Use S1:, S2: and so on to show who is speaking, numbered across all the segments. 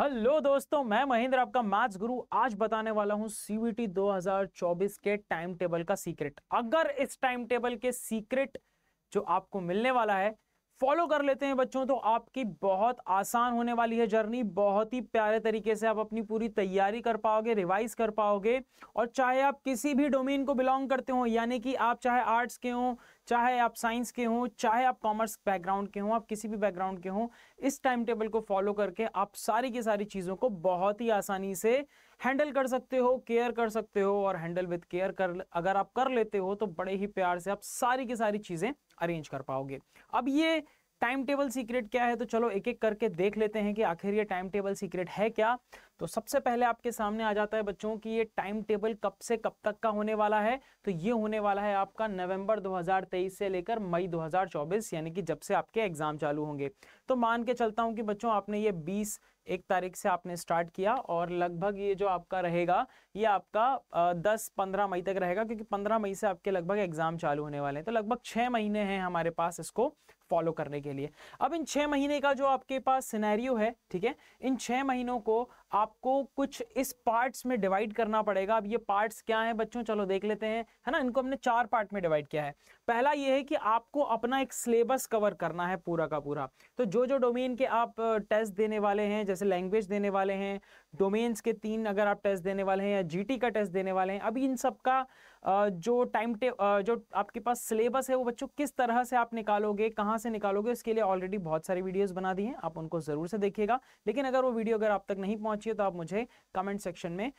S1: hello दोस्तों मैं महेंद्र आपका मैथ्स गुरु आज बताने वाला हूं सीवीटी 2024 के टाइम टेबल का सीक्रेट अगर इस टाइम टेबल के सीक्रेट जो आपको मिलने वाला है फॉलो कर लेते हैं बच्चों तो आपकी बहुत आसान होने वाली है जर्नी बहुत ही प्यारे तरीके से आप अपनी पूरी तैयारी कर पाओगे रिवाइज कर पाओगे और चाहे आप किसी भी डोमेन को बिलोंग करते हो यानी कि आप चाहे आर्ट्स के हों चाहे आप साइंस के हों चाहे आप कॉमर्स बैकग्राउंड के हों आप किसी भी बैकग्राउंड के हों इस टाइम टेबल को फॉलो करके आप सारी की सारी चीज़ों को बहुत ही आसानी से हैंडल कर सकते हो केयर कर सकते हो और हैंडल विद केयर कर अगर आप कर लेते हो तो बड़े ही प्यार से आप सारी की सारी चीज़ें अरेंज कर पाओगे अब ये टाइम टेबल सीक्रेट क्या है तो चलो एक एक करके देख लेते हैं कि आखिर ये टाइम टेबल सीक्रेट है क्या तो सबसे पहले आपके सामने आ जाता है बच्चों कि ये टाइम टेबल कब से कब तक का होने वाला है तो ये होने वाला है आपका नवंबर 2023 से लेकर मई 2024 यानी कि जब से आपके एग्जाम चालू होंगे तो मान के चलता हूँ कि बच्चों आपने ये बीस एक तारीख से आपने स्टार्ट किया और लगभग ये जो आपका रहेगा ये आपका दस पंद्रह मई तक रहेगा क्योंकि पंद्रह मई से आपके लगभग एग्जाम चालू होने वाले हैं तो लगभग छः महीने हैं हमारे पास इसको फॉलो करने के लिए अब इन छह महीने का जो आपके पास सिनेरियो है ठीक है इन छह महीनों को आपको कुछ इस पार्ट्स में डिवाइड करना पड़ेगा अब ये पार्ट्स क्या हैं बच्चों चलो देख लेते हैं है ना इनको हमने चार पार्ट में डिवाइड किया है पहला ये है कि आपको अपना एक सिलेबस कवर करना है पूरा का पूरा तो जो जो डोमेन के आप टेस्ट देने वाले हैं जैसे लैंग्वेज देने वाले हैं डोमेन्स के तीन अगर आप टेस्ट देने वाले हैं या जी का टेस्ट देने वाले हैं अभी इन सब का जो टाइम टे जो आपके पास सिलेबस है वो बच्चों किस तरह से आप निकालोगे कहाँ से निकालोगे उसके लिए ऑलरेडी बहुत सारी वीडियोज़ बना दी हैं आप उनको ज़रूर से देखिएगा लेकिन अगर वो वीडियो अगर आप तक नहीं पहुँच चाहिए तो आप मुझे कमेंट सेक्शन में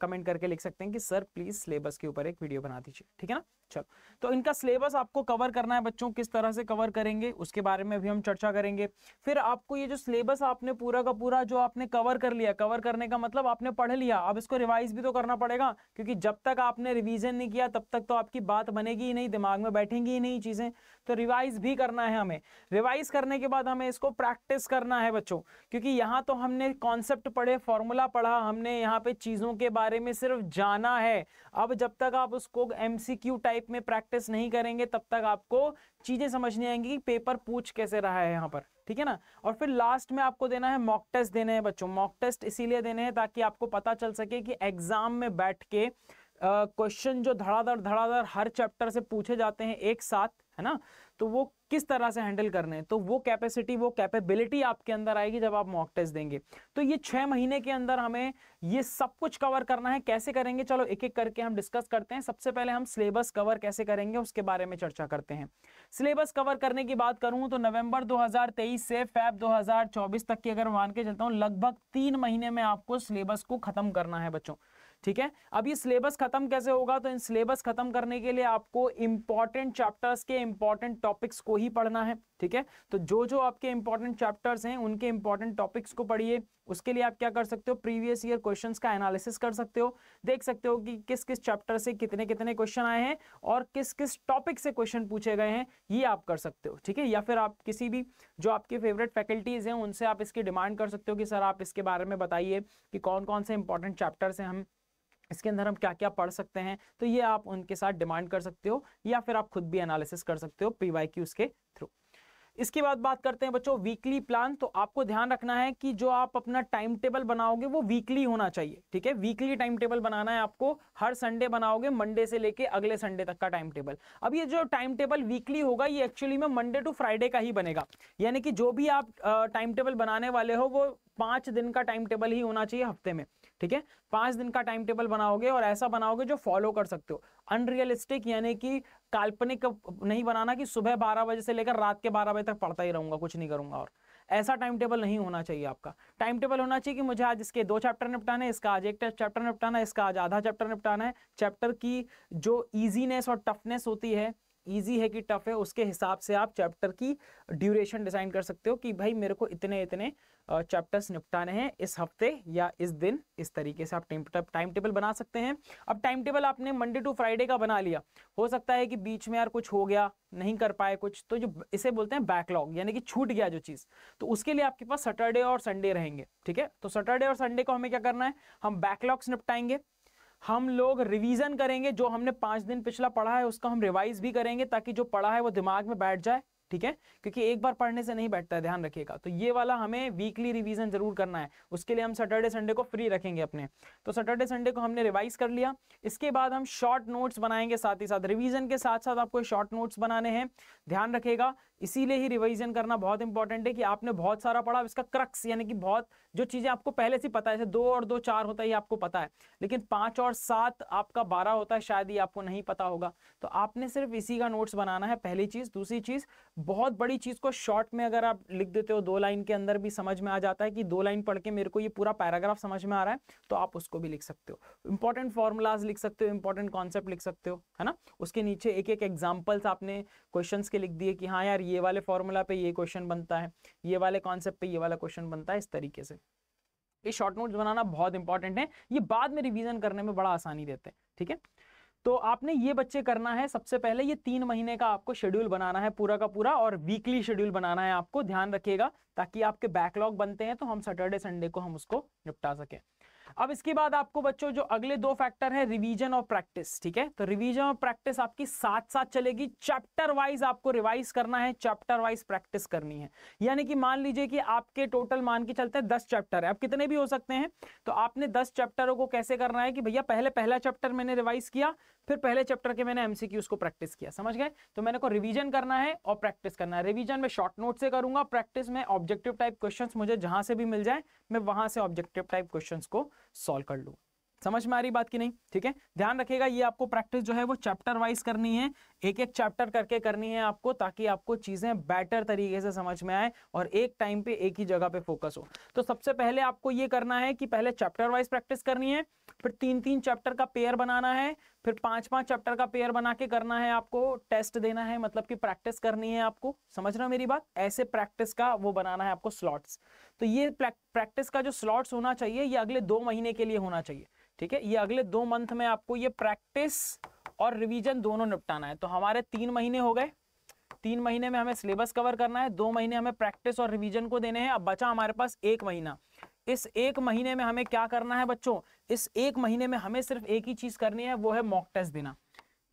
S1: कमेंट करके लिख सकते हैं कि सर प्लीज सिलेबस के ऊपर एक वीडियो बना दीजिए ठीक है ना शिक्षक तो इनका सिलेबस आपको कवर करना है बच्चों किस तरह से कवर करेंगे उसके बारे में भी हम चर्चा करेंगे फिर आपको ये जो सिलेबस आपने पूरा का पूरा जो आपने कवर कर लिया कवर करने का मतलब आपने पढ़ लिया अब इसको रिवाइज भी तो करना पड़ेगा क्योंकि जब तक आपने रिविजन नहीं किया तब तक तो आपकी बात बनेगी ही नहीं दिमाग में बैठेंगी ही नहीं चीज़ें तो रिवाइज भी करना है हमें रिवाइज करने के बाद हमें इसको प्रैक्टिस करना है बच्चों क्योंकि यहाँ तो हमने कॉन्सेप्ट पढ़े फॉर्मूला पढ़ा हमने यहाँ पे चीज़ों के बारे में सिर्फ जाना है अब जब तक आप उसको एम टाइप सब्जेक्ट में प्रैक्टिस नहीं करेंगे तब तक आपको चीज़ें समझ नहीं आएंगी कि पेपर पूछ कैसे रहा है यहाँ पर ठीक है ना और फिर लास्ट में आपको देना है मॉक टेस्ट देने हैं बच्चों मॉक टेस्ट इसीलिए देने हैं ताकि आपको पता चल सके कि एग्ज़ाम में बैठ के क्वेश्चन जो धड़ाधड़ धड़ाधड़ हर चैप्टर से पूछे जाते हैं एक साथ है ना तो वो किस तरह से हैंडल करने हैं तो वो कैपेसिटी वो कैपेबिलिटी आपके अंदर आएगी जब आप मॉक टेस्ट देंगे तो ये छह महीने के अंदर हमें ये सब कुछ कवर करना है कैसे करेंगे चलो एक एक करके हम डिस्कस करते हैं सबसे पहले हम सिलेबस कवर कैसे करेंगे उसके बारे में चर्चा करते हैं सिलेबस कवर करने की बात करूं तो नवंबर 2023 से फैब 2024 तक की अगर मान के चलता हूँ लगभग तीन महीने में आपको सिलेबस को ख़त्म करना है बच्चों ठीक है अब ये सिलेबस खत्म कैसे होगा तो इन सिलेबस खत्म करने के लिए आपको इंपॉर्टेंट चैप्टर्स के इंपॉर्टेंट टॉपिक्स को ही पढ़ना है ठीक है तो जो जो आपके इंपॉर्टेंट चैप्टर्स हैं उनके इंपॉर्टेंट टॉपिक्स को पढ़िए उसके लिए आप क्या कर सकते हो प्रीवियस ईयर क्वेश्चंस का एनालिसिस कर सकते हो देख सकते हो कि किस किस चैप्टर से कितने कितने क्वेश्चन आए हैं और किस किस टॉपिक से क्वेश्चन पूछे गए हैं ये आप कर सकते हो ठीक है या फिर आप किसी भी जो आपके फेवरेट फैकल्टीज़ हैं उनसे आप इसकी डिमांड कर सकते हो कि सर आप इसके बारे में बताइए कि कौन कौन से इंपॉर्टेंट चैप्टर से हम इसके अंदर हम क्या क्या पढ़ सकते हैं तो ये आप उनके साथ डिमांड कर सकते हो या फिर आप खुद भी एनालिसिस कर सकते हो पी के थ्रू इसके बाद बात करते हैं बच्चों वीकली प्लान तो आपको ध्यान रखना है कि जो आप अपना टाइम टेबल बनाओगे वो वीकली होना चाहिए ठीक है वीकली टाइम टेबल बनाना है आपको हर संडे बनाओगे मंडे से लेके अगले संडे तक का टाइम टेबल अब ये जो टाइम टेबल वीकली होगा ये एक्चुअली में मंडे टू फ्राइडे का ही बनेगा यानी कि जो भी आप टाइम टेबल बनाने वाले हो वो पांच दिन का टाइम टेबल ही होना चाहिए हफ्ते में ठीक है पांच दिन का टाइम टेबल बनाओगे और ऐसा बनाओगे जो फॉलो कर सकते हो अनरियलिस्टिक यानी कि काल्पनिक नहीं बनाना कि सुबह बारह बजे से लेकर रात के बारह बजे तक पढ़ता ही रहूंगा कुछ नहीं करूंगा और ऐसा टाइम टेबल नहीं होना चाहिए आपका टाइम टेबल होना चाहिए कि मुझे आज इसके दो चैप्टर निपटाना है इसका आज एक चैप्टर निपटाना है इसका आज आधा चैप्टर निपटाना है चैप्टर की जो ईजीनेस और टफनेस होती है ईजी है कि टफ है उसके हिसाब से आप चैप्टर की ड्यूरेशन डिसाइन कर सकते हो कि भाई मेरे को इतने इतने चैप्टर्स निपटाने हैं इस हफ्ते या इस दिन इस तरीके से आप टाइम मतलब टेबल बना सकते हैं अब टाइम टेबल आपने मंडे टू फ्राइडे का बना लिया हो सकता है कि बीच में यार कुछ हो गया नहीं कर पाए कुछ तो जो इसे बोलते हैं बैकलॉग यानी कि छूट गया जो चीज़ तो उसके लिए आपके पास सैटरडे और संडे रहेंगे ठीक है तो सैटरडे और संडे को हमें क्या करना है हम बैकलॉग्स निपटाएंगे हम लोग रिवीजन करेंगे जो हमने पांच दिन पिछला पढ़ा है उसका हम रिवाइज भी करेंगे ताकि जो पढ़ा है वो दिमाग में बैठ जाए ठीक है क्योंकि एक बार पढ़ने से नहीं बैठता है ध्यान रखिएगा तो ये वाला हमें वीकली रिवीजन जरूर करना है उसके लिए हम सैटरडे संडे को फ्री रखेंगे अपने तो सैटरडे संडे को हमने रिवाइज कर लिया इसके बाद हम शॉर्ट नोट्स बनाएंगे साथ ही साथ रिवीजन के साथ साथ आपको शॉर्ट नोट्स बनाने हैं ध्यान रखेगा इसीलिए ही रिवाइजन करना बहुत इंपॉर्टेंट है कि आपने बहुत सारा पढ़ा इसका क्रक्स यानी कि बहुत जो चीज़ें आपको पहले से पता है जैसे दो और दो चार होता है आपको पता है लेकिन पांच और सात आपका बारह होता है शायद ये आपको नहीं पता होगा तो आपने सिर्फ इसी का नोट्स बनाना है पहली चीज़ दूसरी चीज़ बहुत बड़ी चीज़ को शॉर्ट में अगर आप लिख देते हो दो लाइन के अंदर भी समझ में आ जाता है कि दो लाइन पढ़ के मेरे को ये पूरा पैराग्राफ समझ में आ रहा है तो आप उसको भी लिख सकते हो इंपॉर्टेंट फॉर्मूलाज लिख सकते हो इंपॉर्टेंट कॉन्सेप्ट लिख सकते हो है ना उसके नीचे एक एक एग्जाम्पल्स आपने क्वेश्चन के लिख दिए कि हाँ यार ये वाले फॉर्मूला पे ये क्वेश्चन बनता है ये वाले कॉन्सेप्ट पे ये वाला क्वेश्चन बनता है इस तरीके से ये शॉर्ट नोट्स बनाना बहुत इंपॉर्टेंट है ये बाद में रिविजन करने में बड़ा आसानी देते हैं ठीक है तो आपने ये बच्चे करना है सबसे पहले ये तीन महीने का आपको शेड्यूल बनाना है पूरा का पूरा और वीकली शेड्यूल बनाना है आपको ध्यान रखिएगा ताकि आपके बैकलॉग बनते हैं तो हम सैटरडे संडे को हम उसको निपटा सकें अब इसके बाद आपको बच्चों जो अगले दो फैक्टर है रिवीजन और प्रैक्टिस ठीक है तो रिवीजन और प्रैक्टिस आपकी साथ साथ चलेगी चैप्टर वाइज आपको रिवाइज करना है चैप्टर वाइज प्रैक्टिस करनी है यानी कि मान लीजिए कि आपके टोटल मान के चलते हैं दस चैप्टर है अब कितने भी हो सकते हैं तो आपने दस चैप्टरों को कैसे करना है कि भैया पहले पहला चैप्टर मैंने रिवाइज किया फिर पहले चैप्टर के मैंने एमसीक्यू उसको प्रैक्टिस किया समझ गए तो मैंने को रिवीजन करना है और प्रैक्टिस करना है रिवीजन में शॉर्ट नोट से करूंगा प्रैक्टिस में ऑब्जेक्टिव टाइप क्वेश्चन मुझे जहां से भी मिल जाए मैं वहां से ऑब्जेक्टिव टाइप क्वेश्चन को सॉल्व कर लूँ समझ में आ रही बात की नहीं ठीक है ध्यान रखिएगा ये आपको प्रैक्टिस जो है वो चैप्टर वाइज करनी है एक एक चैप्टर करके करनी है आपको ताकि आपको चीजें बेटर तरीके से समझ में आए और एक टाइम पे एक ही जगह पे फोकस हो तो सबसे पहले आपको ये करना है कि पहले चैप्टर वाइज प्रैक्टिस करनी है फिर तीन तीन चैप्टर का पेयर बनाना है फिर पांच पांच चैप्टर का पेयर बना के करना है आपको टेस्ट देना है मतलब कि प्रैक्टिस करनी है आपको समझ रहे हो मेरी बात ऐसे प्रैक्टिस का वो बनाना है आपको स्लॉट्स तो ये प्रैक्टिस का जो स्लॉट्स होना चाहिए ये अगले दो महीने के लिए होना चाहिए ठीक है ये अगले दो मंथ में आपको ये प्रैक्टिस और रिवीजन दोनों निपटाना है तो हमारे तीन महीने हो गए तीन महीने में हमें सिलेबस कवर करना है दो महीने हमें प्रैक्टिस और रिवीजन को देने हैं अब बचा हमारे पास एक महीना इस एक महीने में हमें क्या करना है बच्चों इस एक महीने में हमें सिर्फ एक ही चीज़ करनी है वो है मॉक टेस्ट देना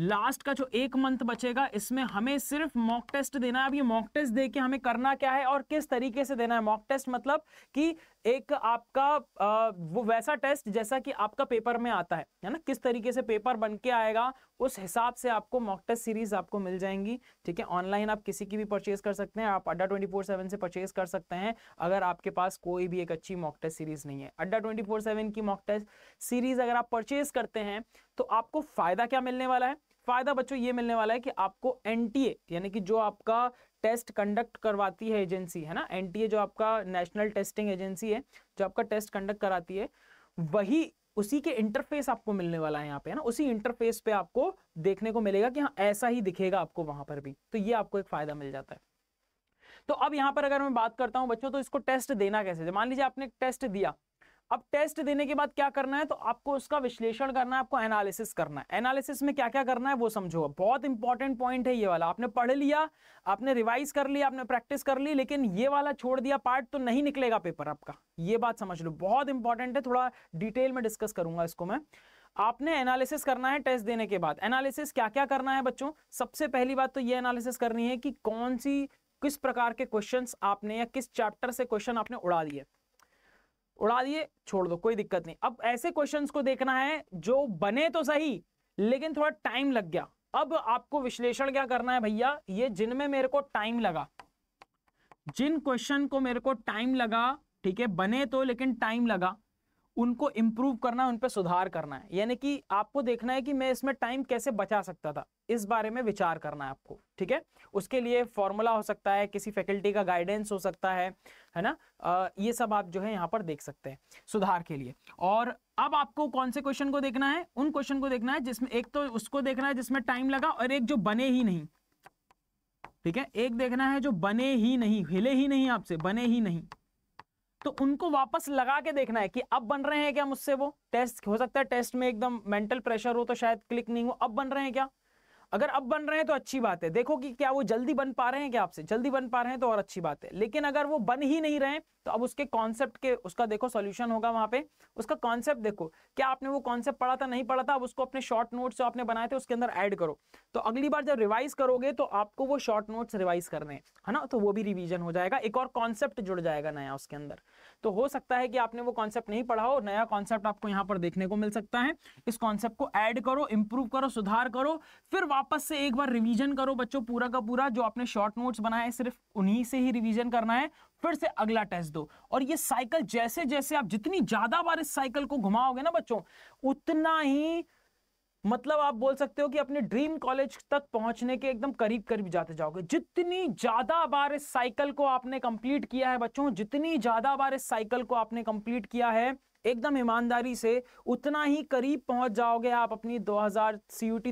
S1: लास्ट का जो एक मंथ बचेगा इसमें हमें सिर्फ मॉक टेस्ट देना है अब ये मॉक टेस्ट दे के हमें करना क्या है और किस तरीके से देना है मॉक टेस्ट मतलब कि एक आपका आ, वो वैसा टेस्ट जैसा कि आपका पेपर में आता है है ना किस तरीके से पेपर बन के आएगा उस हिसाब से आपको मॉक टेस्ट सीरीज आपको मिल जाएंगी ठीक है ऑनलाइन आप किसी की भी परचेज कर सकते हैं आप अड्डा ट्वेंटी फोर सेवन से परचेज कर सकते हैं अगर आपके पास कोई भी एक अच्छी मॉक टेस्ट सीरीज नहीं है अड्डा ट्वेंटी फोर सेवन की मॉक टेस्ट सीरीज अगर आप परचेज करते हैं तो आपको फायदा क्या मिलने वाला है फायदा बच्चों ये मिलने वाला है कि आपको एनटीए यानी कि जो आपका टेस्ट कंडक्ट करवाती है एजेंसी है ना एनटीए जो आपका नेशनल टेस्टिंग एजेंसी है जो आपका टेस्ट कंडक्ट कराती है वही उसी के इंटरफेस आपको मिलने वाला है यहाँ पे है ना उसी इंटरफेस पे आपको देखने को मिलेगा कि हाँ ऐसा ही दिखेगा आपको वहां पर भी तो ये आपको एक फायदा मिल जाता है तो अब यहाँ पर अगर मैं बात करता हूँ बच्चों तो इसको टेस्ट देना कैसे मान लीजिए आपने टेस्ट दिया अब टेस्ट देने के बाद क्या करना है तो आपको उसका विश्लेषण करना है आपको एनालिसिस करना है एनालिसिस में क्या क्या करना है वो समझो बहुत इंपॉर्टेंट पॉइंट है ये वाला आपने पढ़ लिया आपने रिवाइज कर लिया आपने प्रैक्टिस कर ली लेकिन ये वाला छोड़ दिया पार्ट तो नहीं निकलेगा पेपर आपका ये बात समझ लो बहुत इंपॉर्टेंट है थोड़ा डिटेल में डिस्कस करूंगा इसको मैं आपने एनालिसिस करना है टेस्ट देने के बाद एनालिसिस क्या क्या करना है बच्चों सबसे पहली बात तो ये एनालिसिस करनी है कि कौन सी किस प्रकार के क्वेश्चंस आपने या किस चैप्टर से क्वेश्चन आपने उड़ा दिए उड़ा दिए छोड़ दो कोई दिक्कत नहीं अब ऐसे क्वेश्चन को देखना है जो बने तो सही लेकिन थोड़ा टाइम लग गया अब आपको विश्लेषण क्या करना है भैया ये जिनमें मेरे को टाइम लगा जिन क्वेश्चन को मेरे को टाइम लगा ठीक है बने तो लेकिन टाइम लगा उनको इम्प्रूव करना है उन पर सुधार करना है यानी कि आपको देखना है कि मैं इसमें टाइम कैसे बचा सकता था इस बारे में विचार करना है आपको ठीक है उसके लिए फॉर्मूला हो सकता है किसी फैकल्टी का गाइडेंस हो सकता है है ना आ, ये सब आप जो है यहाँ पर देख सकते हैं सुधार के लिए और अब आपको कौन से क्वेश्चन को देखना है उन क्वेश्चन को देखना है जिसमें एक तो उसको देखना है जिसमें टाइम लगा और एक जो बने ही नहीं ठीक है एक देखना है जो बने ही नहीं हिले ही नहीं आपसे बने ही नहीं तो उनको वापस लगा के देखना है कि अब बन रहे हैं क्या मुझसे वो टेस्ट हो सकता है टेस्ट में एकदम मेंटल प्रेशर हो तो शायद क्लिक नहीं हो अब बन रहे हैं क्या अगर अब बन रहे हैं तो अच्छी बात है देखो कि क्या वो जल्दी बन पा रहे हैं क्या आपसे जल्दी बन पा रहे हैं तो और अच्छी बात है लेकिन अगर वो बन ही नहीं रहे तो अब उसके कॉन्सेप्ट के उसका देखो सोल्यूशन होगा वहां पे उसका कॉन्सेप्ट देखो क्या आपने वो कॉन्सेप्ट पढ़ा था नहीं पढ़ा था अब उसको अपने शॉर्ट नोट्स जो आपने बनाए थे उसके अंदर ऐड करो तो अगली बार जब रिवाइज करोगे तो आपको वो शॉर्ट नोट्स रिवाइज करने है ना तो वो भी रिविजन हो जाएगा एक और कॉन्सेप्ट जुड़ जाएगा नया उसके अंदर तो हो सकता है कि आपने वो कॉन्सेप्ट नहीं पढ़ा हो नया कॉन्सेप्ट आपको यहाँ पर देखने को मिल सकता है इस कॉन्सेप्ट को एड करो इंप्रूव करो सुधार करो फिर वापस से एक बार रिवीजन करो बच्चों पूरा का पूरा जो आपने शॉर्ट नोट्स बनाए हैं सिर्फ उन्हीं से ही रिवीजन करना है फिर से अगला टेस्ट दो और ये साइकिल जैसे जैसे आप जितनी ज्यादा बार इस साइकिल को घुमाओगे ना बच्चों उतना ही मतलब आप बोल सकते हो कि अपने ड्रीम कॉलेज तक पहुंचने के एकदम करीब करीब जाते जाओगे जितनी ज़्यादा बार इस साइकिल को आपने कंप्लीट किया है बच्चों जितनी ज़्यादा बार इस साइकिल को आपने कंप्लीट किया है एकदम ईमानदारी से उतना ही करीब पहुंच जाओगे आप अपनी 2000 हजार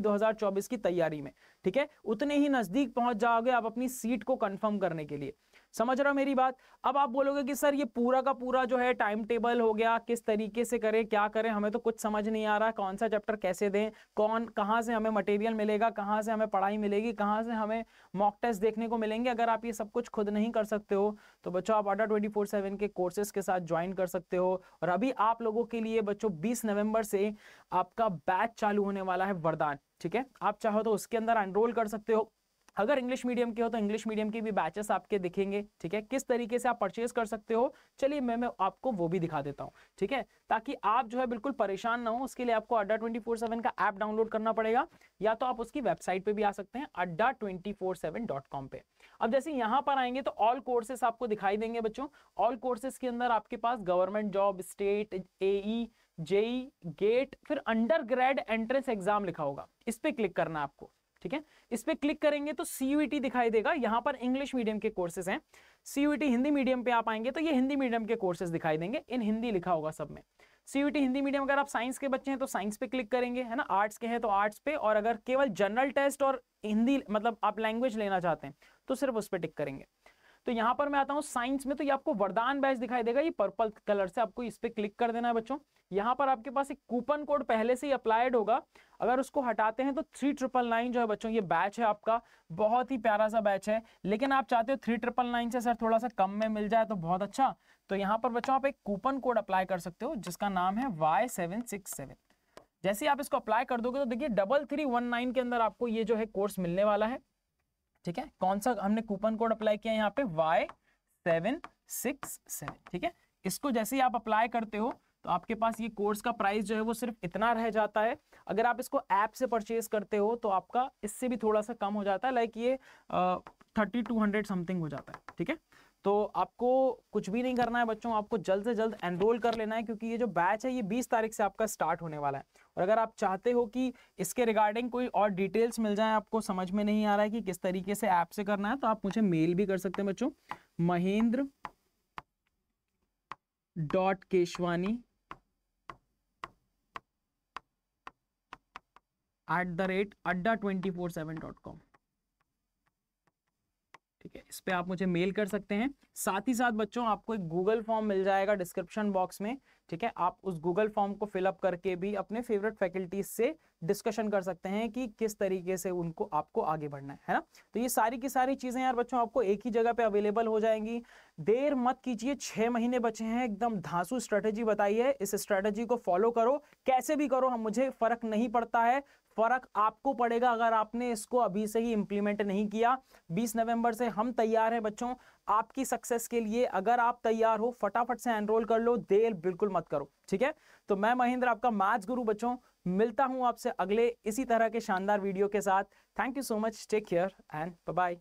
S1: 2024 की तैयारी में ठीक है उतने ही नज़दीक पहुंच जाओगे आप अपनी सीट को कंफर्म करने के लिए समझ रहा हो मेरी बात अब आप बोलोगे कि सर ये पूरा का पूरा जो है टाइम टेबल हो गया किस तरीके से करें क्या करें हमें तो कुछ समझ नहीं आ रहा कौन सा चैप्टर कैसे दें कौन कहाँ से हमें मटेरियल मिलेगा कहाँ से हमें पढ़ाई मिलेगी कहाँ से हमें मॉक टेस्ट देखने को मिलेंगे अगर आप ये सब कुछ खुद नहीं कर सकते हो तो बच्चों आप अड्डा ट्वेंटी फोर सेवन के कोर्सेज के साथ ज्वाइन कर सकते हो और अभी आप लोगों के लिए बच्चों बीस नवम्बर से आपका बैच चालू होने वाला है वरदान ठीक है आप चाहो तो उसके अंदर एनरोल कर सकते हो अगर इंग्लिश मीडियम के हो तो इंग्लिश मीडियम के भी बैचेस आपके दिखेंगे ठीक है किस तरीके से आप परचेज कर सकते हो चलिए मैं मैं आपको वो भी दिखा देता हूँ ठीक है ताकि आप जो है बिल्कुल परेशान ना हो उसके लिए आपको अड्डा ट्वेंटी फोर सेवन का ऐप डाउनलोड करना पड़ेगा या तो आप उसकी वेबसाइट पर भी आ सकते हैं Adda twenty four seven dot com पे अब जैसे यहाँ पर आएंगे तो ऑल कोर्सेस आपको दिखाई देंगे बच्चों ऑल कोर्सेस के अंदर आपके पास government job state AE JE GATE फिर अंडर ग्रेड एंट्रेंस एग्जाम लिखा होगा इस पर क्लिक करना आपको ठीक है इस पर क्लिक करेंगे तो सीयूटी e दिखाई देगा यहाँ पर इंग्लिश मीडियम के कोर्सेज हैं सीयूटी e हिंदी मीडियम पे आप आएंगे तो ये हिंदी मीडियम के कोर्सेज दिखाई देंगे इन हिंदी लिखा होगा सब में सीयूटी e हिंदी मीडियम अगर आप साइंस के बच्चे हैं तो साइंस पे क्लिक करेंगे है ना आर्ट्स के हैं तो आर्ट्स पे और अगर केवल जनरल टेस्ट और हिंदी मतलब आप लैंग्वेज लेना चाहते हैं तो सिर्फ उस पर टिक करेंगे तो यहाँ पर मैं आता हूँ साइंस में तो ये आपको वरदान बैच दिखाई देगा ये पर्पल कलर से आपको इस पर क्लिक कर देना है बच्चों यहाँ पर आपके पास एक कूपन कोड पहले से ही अप्लाइड होगा अगर उसको हटाते हैं तो थ्री ट्रिपल नाइन जो है बच्चों ये बैच है आपका बहुत ही प्यारा सा बैच है लेकिन आप चाहते हो थ्री ट्रिपल नाइन से सर थोड़ा सा कम में मिल जाए तो बहुत अच्छा तो यहाँ पर बच्चों आप एक कूपन कोड अप्लाई कर सकते हो जिसका नाम है वाई सेवन सिक्स सेवन जैसे आप इसको अप्लाई कर दोगे तो देखिए डबल थ्री वन नाइन के अंदर आपको ये जो है कोर्स मिलने वाला है ठीक है कौन सा हमने कूपन कोड अप्लाई किया यहाँ पे वाई सेवन सिक्स सेवन ठीक है इसको जैसे ही आप अप्लाई करते हो तो आपके पास ये कोर्स का प्राइस जो है वो सिर्फ इतना रह जाता है अगर आप इसको ऐप से परचेज करते हो तो आपका इससे भी थोड़ा सा कम हो जाता है लाइक ये थर्टी टू हंड्रेड समथिंग हो जाता है ठीक है तो आपको कुछ भी नहीं करना है बच्चों आपको जल्द से जल्द एनरोल कर लेना है क्योंकि ये जो बैच है ये बीस तारीख से आपका स्टार्ट होने वाला है और अगर आप चाहते हो कि इसके रिगार्डिंग कोई और डिटेल्स मिल जाए आपको समझ में नहीं आ रहा है कि किस तरीके से ऐप से करना है तो आप मुझे मेल भी कर सकते हैं बच्चों Mahendra dot Keshwani at the rate Adda twenty four seven dot com ठीक है इस पर आप मुझे मेल कर सकते हैं साथ ही साथ बच्चों आपको एक गूगल फॉर्म मिल जाएगा डिस्क्रिप्शन बॉक्स में ठीक है आप उस गूगल फॉर्म को फिलअप करके भी अपने फेवरेट फैकल्टीज से डिस्कशन कर सकते हैं कि किस तरीके से उनको आपको आगे बढ़ना है है ना तो ये सारी की सारी चीज़ें यार बच्चों आपको एक ही जगह पे अवेलेबल हो जाएंगी देर मत कीजिए छह महीने बचे हैं एकदम धांसू स्ट्रेटेजी बताइए इस स्ट्रेटेजी को फॉलो करो कैसे भी करो हम मुझे फ़र्क नहीं पड़ता है फर्क आपको पड़ेगा अगर आपने इसको अभी से ही इंप्लीमेंट नहीं किया 20 नवंबर से हम तैयार हैं बच्चों आपकी सक्सेस के लिए अगर आप तैयार हो फटाफट से एनरोल कर लो देर बिल्कुल मत करो ठीक है तो मैं महेंद्र आपका मैथ्स गुरु बच्चों मिलता हूं आपसे अगले इसी तरह के शानदार वीडियो के साथ thank you so much take care and bye